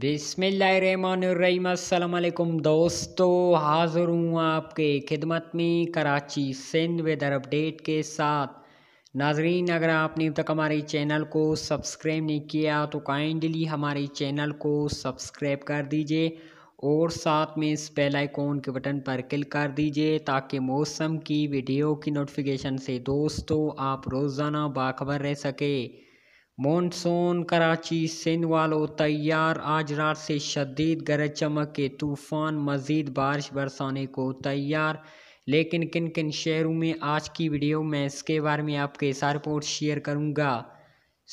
بسم اللہ الرحمن الرحیم السلام علیکم دوستو حاضر ہوں آپ کے خدمت میں کراچی سندھ ویدر اپڈیٹ کے ساتھ ناظرین اگر آپ نے اب تک ہمارے چینل کو سبسکرائب نہیں کیا تو کائنڈلی ہمارے چینل کو سبسکرائب کر دیجئے اور ساتھ میں اس آئی آئیکن کے بٹن پر کلک کر دیجئے تاکہ موسم کی ویڈیو کی نوٹیفیکیشن سے دوستو آپ روزانہ باخبر رہ سکے مونسون کراچی سندھ والو تیار آج رات سے شدید گرج چمک کے طوفان مزید بارش برسانے کو تیار لیکن کن کن شہروں میں آج کی ویڈیو میں اس کے بارے میں آپ کے سارے پورٹ شیئر کروں گا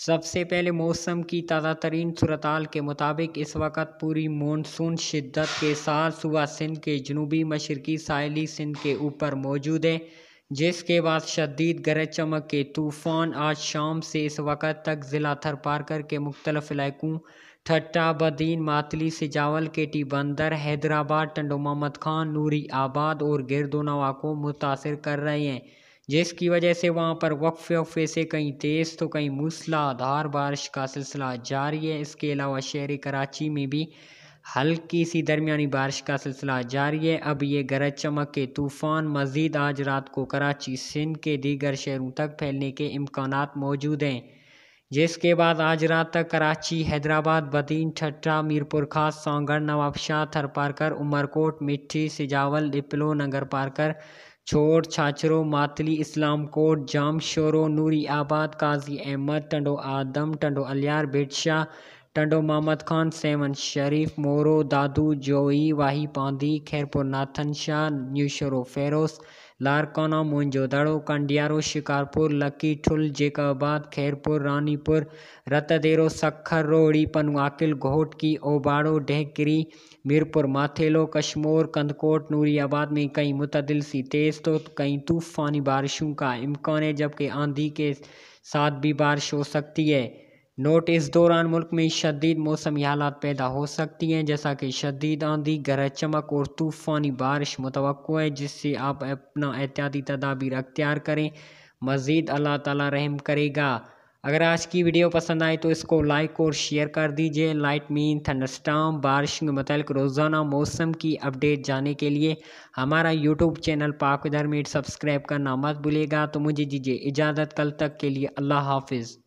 سب سے پہلے موسم کی تازہ ترین صورتال کے مطابق اس وقت پوری مونسون شدت کے ساتھ صبح سندھ کے جنوبی مشرقی ساحلی سندھ کے اوپر موجود ہے جس کے بعد شدید گرج چمک کے طوفان آج شام سے اس وقت تک ضلع تھر پارکر کے مختلف علاقوں ٹھٹا بدین ماتلی سجاول کے ٹی بندر حیدرآباد ٹنڈو محمد خان نوری آباد اور گرد و کو متاثر کر رہے ہیں جس کی وجہ سے وہاں پر وقف وقفے سے کئی تیز تو کئی دھار بارش کا سلسلہ جاری ہے اس کے علاوہ شہری کراچی میں بھی ہلکی سی درمیانی بارش کا سلسلہ جاری ہے اب یہ گرج چمک کے طوفان مزید آج رات کو کراچی سندھ کے دیگر شہروں تک پھیلنے کے امکانات موجود ہیں جس کے بعد آج رات تک کراچی حیدرآباد بدین ٹھٹا سونگڑھ نواب نوابشاہ تھر پارکر عمر کوٹ مٹھی سجاول ڈپلو نگر پارکر چھوڑ چھاچرو ماتلی اسلام کوٹ جام شورو نوری آباد قاضی احمد ٹنڈو آدم ٹنڈو الیار بٹ شاہ ٹنڈو محمد خان سیون شریف مورو دادو جوئی واہی پاندی خیر پور ناتھن شاہ نیوشرو فیروس لارکانہ مونجو دڑو کنڈیارو شکارپور لکی ٹھل جیکا آباد خیر پور رانی پور رت دیرو سکھر روڑی گھوٹ کی اوباڑو ڈہری میرپور ماتھیلو کشمور کندکوٹ نوری آباد میں کئی متدل سی تیز تو کئی طوفانی بارشوں کا امکان ہے جبکہ آندھی کے ساتھ بھی بارش ہو سکتی ہے نوٹ اس دوران ملک میں شدید موسمی حالات پیدا ہو سکتی ہیں جیسا کہ شدید آندھی گرج چمک اور طوفانی بارش متوقع ہے جس سے آپ اپنا احتیاطی تدابیر اختیار کریں مزید اللہ تعالی رحم کرے گا اگر آج کی ویڈیو پسند آئے تو اس کو لائک اور شیئر کر دیجئے لائٹ مین تھنڈرسٹام بارش کے متعلق روزانہ موسم کی اپڈیٹ جانے کے لیے ہمارا یوٹیوب چینل چینل ادھر میٹ سبسکرائب کرنا مت بھولے گا تو مجھے دیجیے اجازت کل تک کے لیے اللہ حافظ